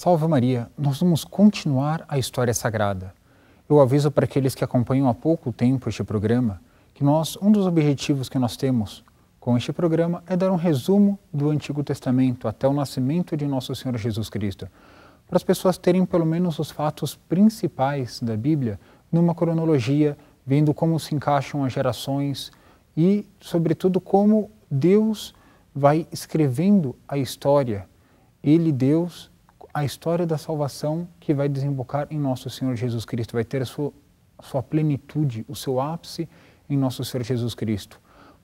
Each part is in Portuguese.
Salve Maria, nós vamos continuar a história sagrada. Eu aviso para aqueles que acompanham há pouco tempo este programa que nós, um dos objetivos que nós temos com este programa é dar um resumo do Antigo Testamento até o nascimento de Nosso Senhor Jesus Cristo, para as pessoas terem pelo menos os fatos principais da Bíblia numa cronologia, vendo como se encaixam as gerações e, sobretudo, como Deus vai escrevendo a história. Ele, Deus, a história da salvação que vai desembocar em nosso Senhor Jesus Cristo, vai ter a sua, a sua plenitude, o seu ápice em nosso Senhor Jesus Cristo.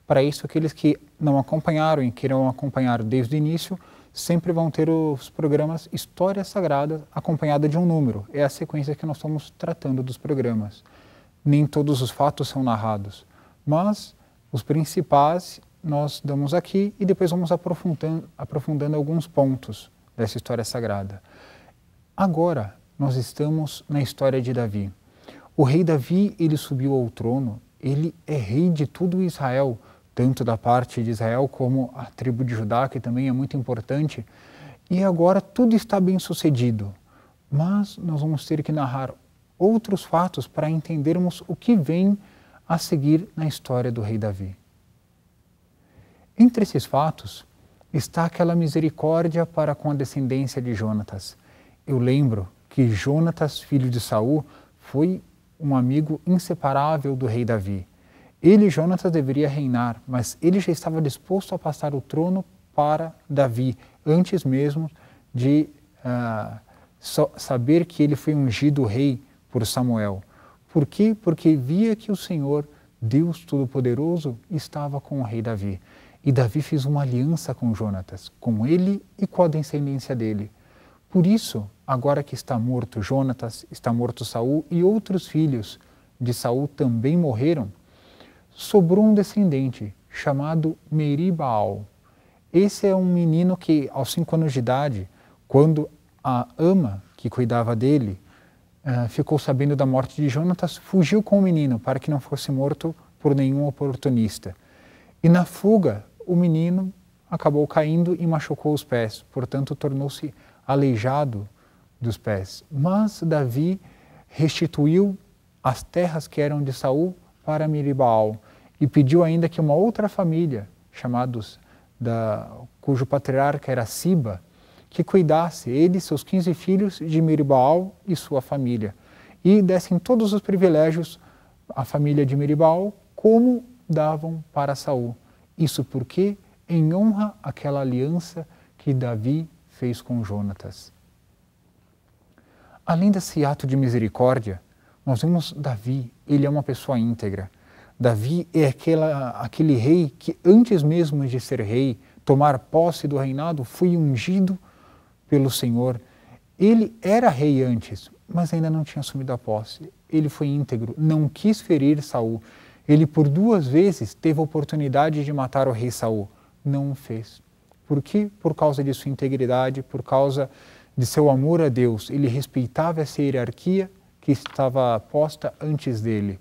Para isso, aqueles que não acompanharam e queiram acompanhar desde o início, sempre vão ter os programas história sagrada acompanhada de um número. É a sequência que nós estamos tratando dos programas. Nem todos os fatos são narrados, mas os principais nós damos aqui e depois vamos aprofundando, aprofundando alguns pontos dessa história sagrada. Agora, nós estamos na história de Davi. O rei Davi, ele subiu ao trono, ele é rei de todo Israel, tanto da parte de Israel como a tribo de Judá, que também é muito importante. E agora tudo está bem sucedido, mas nós vamos ter que narrar outros fatos para entendermos o que vem a seguir na história do rei Davi. Entre esses fatos, está aquela misericórdia para com a descendência de Jonatas. Eu lembro que Jonatas, filho de Saul, foi um amigo inseparável do rei Davi. Ele, Jonatas, deveria reinar, mas ele já estava disposto a passar o trono para Davi, antes mesmo de uh, so saber que ele foi ungido rei por Samuel. Por quê? Porque via que o Senhor, Deus Todo-Poderoso, estava com o rei Davi. E Davi fez uma aliança com Jonatas, com ele e com a descendência dele. Por isso, agora que está morto Jonatas, está morto Saul e outros filhos de Saul também morreram, sobrou um descendente chamado Meribaal. Esse é um menino que, aos cinco anos de idade, quando a ama que cuidava dele eh, ficou sabendo da morte de Jonatas, fugiu com o menino para que não fosse morto por nenhum oportunista. E na fuga o menino acabou caindo e machucou os pés, portanto, tornou-se aleijado dos pés. Mas Davi restituiu as terras que eram de Saul para Miribaal e pediu ainda que uma outra família, chamados da, cujo patriarca era Siba, que cuidasse ele, seus 15 filhos, de Miribaal e sua família, e dessem todos os privilégios à família de Miribaal, como davam para Saul. Isso porque em honra àquela aliança que Davi fez com Jonatas. Além desse ato de misericórdia, nós vemos Davi, ele é uma pessoa íntegra. Davi é aquela, aquele rei que, antes mesmo de ser rei, tomar posse do reinado, foi ungido pelo Senhor. Ele era rei antes, mas ainda não tinha assumido a posse. Ele foi íntegro, não quis ferir Saul. Ele por duas vezes teve a oportunidade de matar o rei Saul, não o fez. Por quê? Por causa de sua integridade, por causa de seu amor a Deus. Ele respeitava essa hierarquia que estava posta antes dele.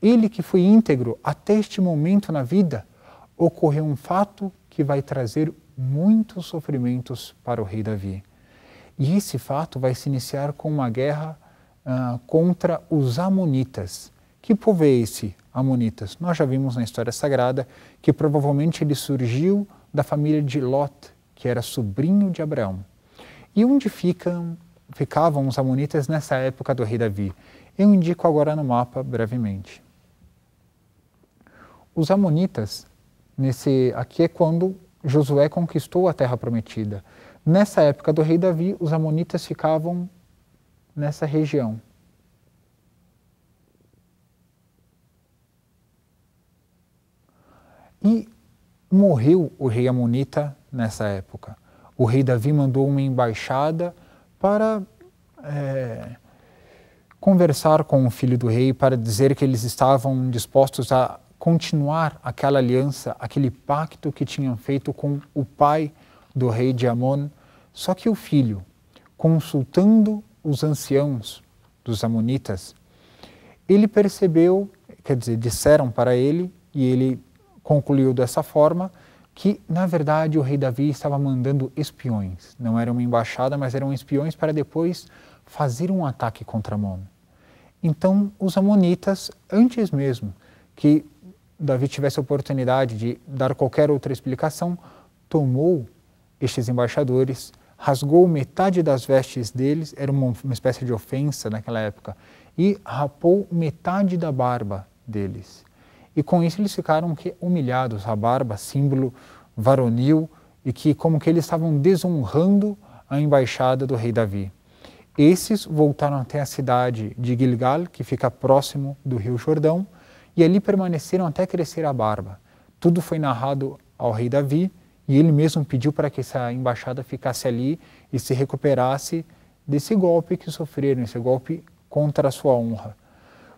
Ele que foi íntegro até este momento na vida, ocorreu um fato que vai trazer muitos sofrimentos para o rei Davi. E esse fato vai se iniciar com uma guerra ah, contra os Amonitas. Que povo é esse? Amonitas. Nós já vimos na história sagrada que provavelmente ele surgiu da família de Lot, que era sobrinho de Abraão. E onde ficam, ficavam os amonitas nessa época do rei Davi? Eu indico agora no mapa brevemente. Os amonitas, nesse aqui é quando Josué conquistou a terra prometida. Nessa época do rei Davi, os amonitas ficavam nessa região, E morreu o rei Amonita nessa época. O rei Davi mandou uma embaixada para é, conversar com o filho do rei, para dizer que eles estavam dispostos a continuar aquela aliança, aquele pacto que tinham feito com o pai do rei de Amon. Só que o filho, consultando os anciãos dos Amonitas, ele percebeu, quer dizer, disseram para ele, e ele concluiu dessa forma que, na verdade, o rei Davi estava mandando espiões. Não era uma embaixada, mas eram espiões para depois fazer um ataque contra Amon. Então, os amonitas, antes mesmo que Davi tivesse a oportunidade de dar qualquer outra explicação, tomou estes embaixadores, rasgou metade das vestes deles, era uma, uma espécie de ofensa naquela época, e rapou metade da barba deles. E com isso eles ficaram que, humilhados, a barba, símbolo varonil, e que como que eles estavam desonrando a embaixada do rei Davi. Esses voltaram até a cidade de Gilgal, que fica próximo do rio Jordão, e ali permaneceram até crescer a barba. Tudo foi narrado ao rei Davi, e ele mesmo pediu para que essa embaixada ficasse ali e se recuperasse desse golpe que sofreram, esse golpe contra a sua honra.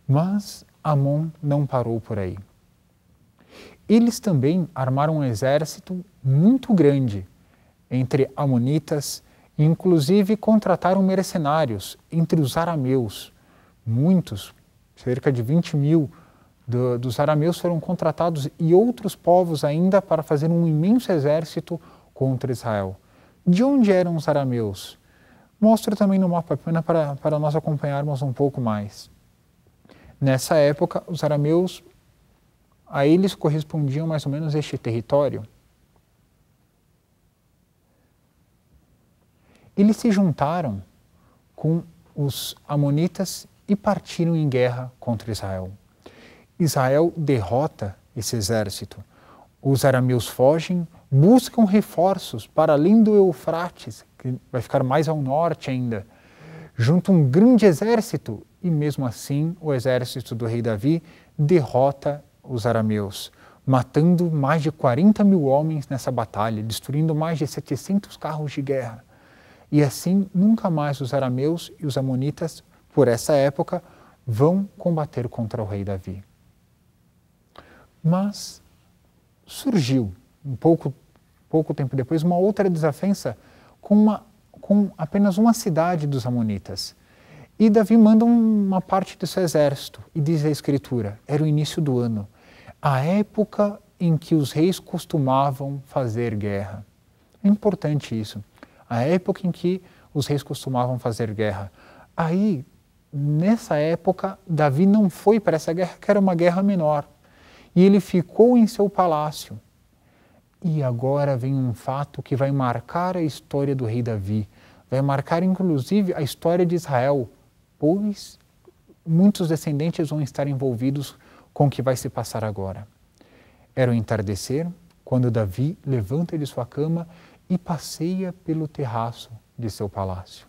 Mas Amon não parou por aí. Eles também armaram um exército muito grande entre amonitas inclusive contrataram mercenários entre os arameus. Muitos, cerca de 20 mil do, dos arameus foram contratados e outros povos ainda para fazer um imenso exército contra Israel. De onde eram os arameus? Mostro também no mapa apenas para, para nós acompanharmos um pouco mais. Nessa época, os arameus, a eles correspondiam mais ou menos este território. Eles se juntaram com os amonitas e partiram em guerra contra Israel. Israel derrota esse exército. Os arameus fogem, buscam reforços para além do Eufrates, que vai ficar mais ao norte ainda. Junto um grande exército e mesmo assim o exército do rei Davi derrota os arameus, matando mais de 40 mil homens nessa batalha, destruindo mais de 700 carros de guerra. E assim nunca mais os arameus e os amonitas, por essa época, vão combater contra o rei Davi. Mas surgiu, um pouco, pouco tempo depois, uma outra desafensa com, uma, com apenas uma cidade dos amonitas, e Davi manda uma parte do seu exército, e diz a Escritura: era o início do ano, a época em que os reis costumavam fazer guerra. É importante isso. A época em que os reis costumavam fazer guerra. Aí, nessa época, Davi não foi para essa guerra, que era uma guerra menor. E ele ficou em seu palácio. E agora vem um fato que vai marcar a história do rei Davi, vai marcar inclusive a história de Israel pois muitos descendentes vão estar envolvidos com o que vai se passar agora. Era o entardecer quando Davi levanta de sua cama e passeia pelo terraço de seu palácio.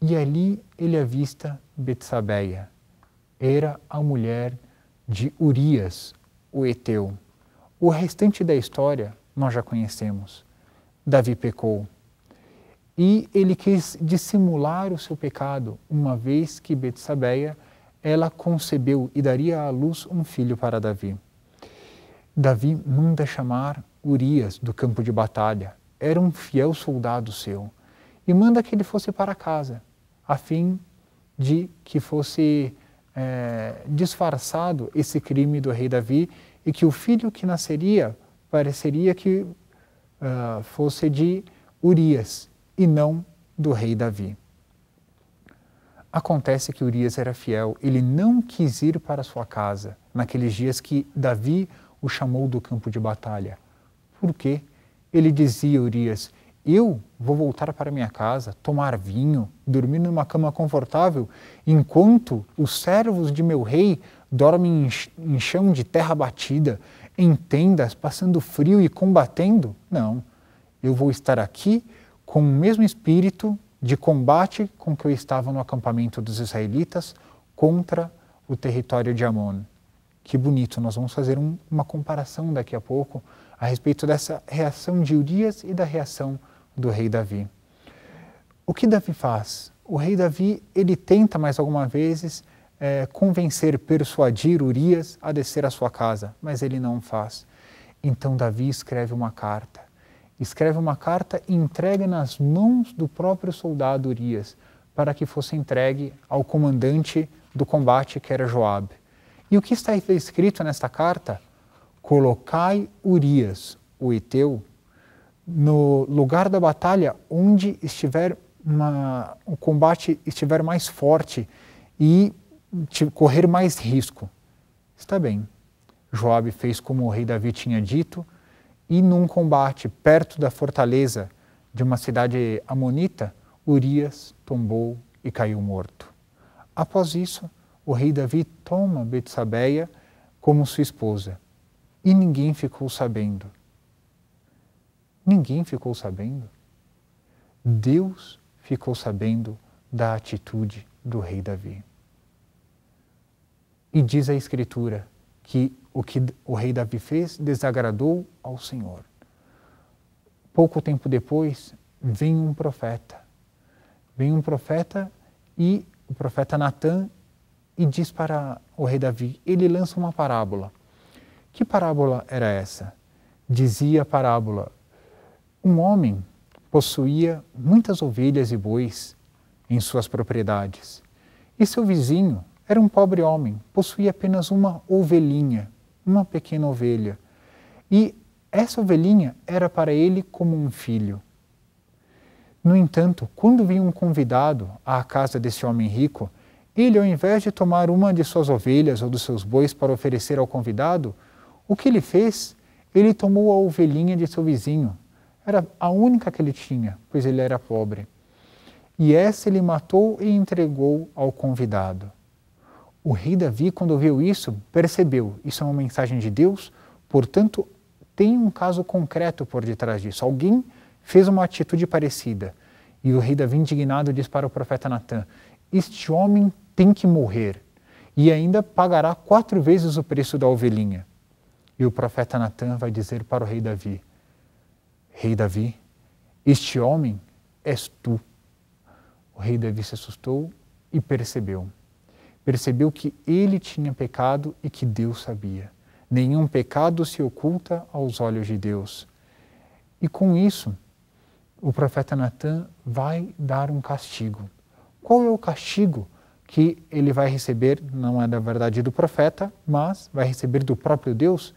E ali ele avista Betsabeia. Era a mulher de Urias, o heteu. O restante da história nós já conhecemos. Davi pecou, e ele quis dissimular o seu pecado, uma vez que Betsabeia ela concebeu e daria à luz um filho para Davi. Davi manda chamar Urias do campo de batalha. Era um fiel soldado seu e manda que ele fosse para casa, a fim de que fosse é, disfarçado esse crime do rei Davi e que o filho que nasceria pareceria que uh, fosse de Urias e não do rei Davi. Acontece que Urias era fiel, ele não quis ir para sua casa naqueles dias que Davi o chamou do campo de batalha. Por quê? Ele dizia a Urias: Eu vou voltar para minha casa, tomar vinho, dormir numa cama confortável, enquanto os servos de meu rei dormem em chão de terra batida, em tendas, passando frio e combatendo? Não, eu vou estar aqui com o mesmo espírito de combate com que eu estava no acampamento dos israelitas contra o território de Amon. Que bonito, nós vamos fazer um, uma comparação daqui a pouco a respeito dessa reação de Urias e da reação do rei Davi. O que Davi faz? O rei Davi ele tenta mais algumas vezes é, convencer, persuadir Urias a descer à sua casa, mas ele não faz. Então Davi escreve uma carta escreve uma carta e entrega nas mãos do próprio soldado Urias, para que fosse entregue ao comandante do combate, que era Joabe. E o que está escrito nesta carta? Colocai Urias, o Eteu, no lugar da batalha onde estiver uma, o combate estiver mais forte e correr mais risco. Está bem. Joabe fez como o rei Davi tinha dito, e num combate perto da fortaleza de uma cidade amonita, Urias tombou e caiu morto. Após isso, o rei Davi toma Betsabeia como sua esposa. E ninguém ficou sabendo. Ninguém ficou sabendo. Deus ficou sabendo da atitude do rei Davi. E diz a Escritura que o que o rei Davi fez desagradou ao Senhor. Pouco tempo depois, vem um profeta. Vem um profeta e o profeta Natan e diz para o rei Davi, ele lança uma parábola. Que parábola era essa? Dizia a parábola: Um homem possuía muitas ovelhas e bois em suas propriedades, e seu vizinho era um pobre homem, possuía apenas uma ovelhinha uma pequena ovelha. E essa ovelhinha era para ele como um filho. No entanto, quando vinha um convidado à casa desse homem rico, ele, ao invés de tomar uma de suas ovelhas ou dos seus bois para oferecer ao convidado, o que ele fez? Ele tomou a ovelhinha de seu vizinho. Era a única que ele tinha, pois ele era pobre. E essa ele matou e entregou ao convidado. O rei Davi, quando viu isso, percebeu: isso é uma mensagem de Deus, portanto, tem um caso concreto por detrás disso. Alguém fez uma atitude parecida. E o rei Davi, indignado, diz para o profeta Natan: Este homem tem que morrer e ainda pagará quatro vezes o preço da ovelhinha. E o profeta Natan vai dizer para o rei Davi: Rei Davi, este homem és tu. O rei Davi se assustou e percebeu percebeu que ele tinha pecado e que Deus sabia. Nenhum pecado se oculta aos olhos de Deus. E com isso, o profeta Natan vai dar um castigo. Qual é o castigo que ele vai receber? Não é da verdade do profeta, mas vai receber do próprio Deus.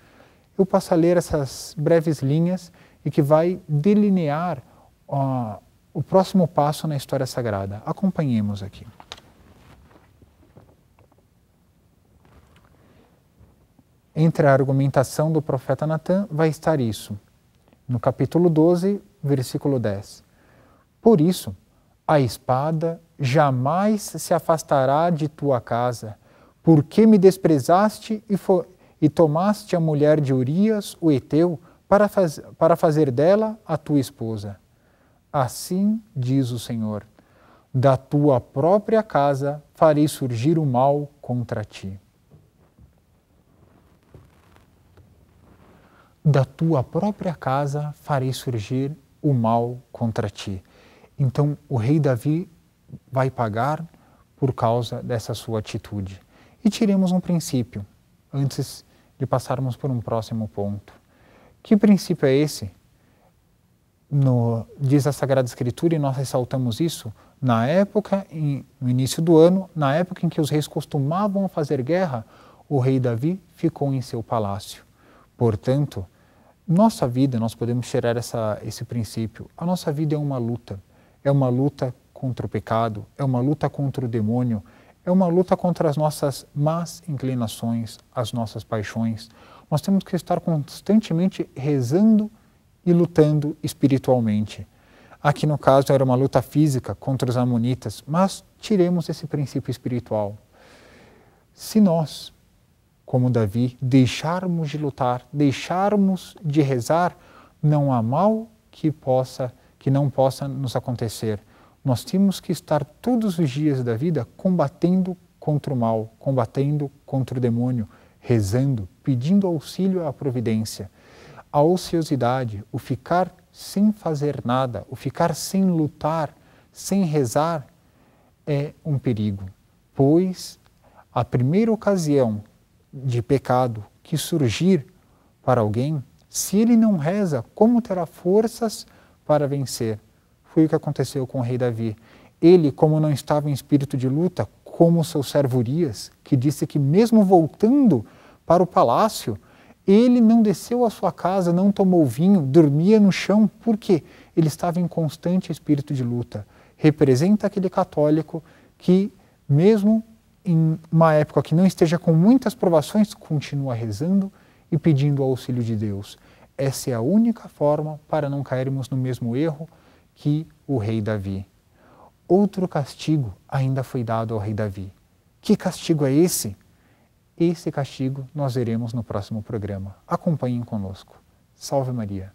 Eu passo a ler essas breves linhas e que vai delinear uh, o próximo passo na história sagrada. Acompanhemos aqui. Entre a argumentação do profeta Natan vai estar isso, no capítulo 12, versículo 10. Por isso, a espada jamais se afastará de tua casa, porque me desprezaste e, e tomaste a mulher de Urias, o Eteu, para, faz para fazer dela a tua esposa. Assim diz o Senhor: da tua própria casa farei surgir o mal contra ti. da tua própria casa farei surgir o mal contra ti. Então o rei Davi vai pagar por causa dessa sua atitude. E tiremos um princípio, antes de passarmos por um próximo ponto. Que princípio é esse? No, diz a Sagrada Escritura, e nós ressaltamos isso, na época, em, no início do ano, na época em que os reis costumavam fazer guerra, o rei Davi ficou em seu palácio. Portanto, nossa vida, nós podemos tirar essa, esse princípio. A nossa vida é uma luta. É uma luta contra o pecado, é uma luta contra o demônio, é uma luta contra as nossas más inclinações, as nossas paixões. Nós temos que estar constantemente rezando e lutando espiritualmente. Aqui no caso era uma luta física contra os amonitas, mas tiremos esse princípio espiritual. Se nós como Davi, deixarmos de lutar, deixarmos de rezar, não há mal que possa que não possa nos acontecer. Nós temos que estar todos os dias da vida combatendo contra o mal, combatendo contra o demônio, rezando, pedindo auxílio à providência. A ociosidade, o ficar sem fazer nada, o ficar sem lutar, sem rezar, é um perigo, pois a primeira ocasião de pecado que surgir para alguém, se ele não reza, como terá forças para vencer? Foi o que aconteceu com o rei Davi. Ele, como não estava em espírito de luta, como seu servo Urias, que disse que mesmo voltando para o palácio, ele não desceu à sua casa, não tomou vinho, dormia no chão, porque ele estava em constante espírito de luta. Representa aquele católico que, mesmo em uma época que não esteja com muitas provações, continua rezando e pedindo o auxílio de Deus. Essa é a única forma para não cairmos no mesmo erro que o rei Davi. Outro castigo ainda foi dado ao rei Davi. Que castigo é esse? Esse castigo nós veremos no próximo programa. Acompanhem conosco. Salve Maria!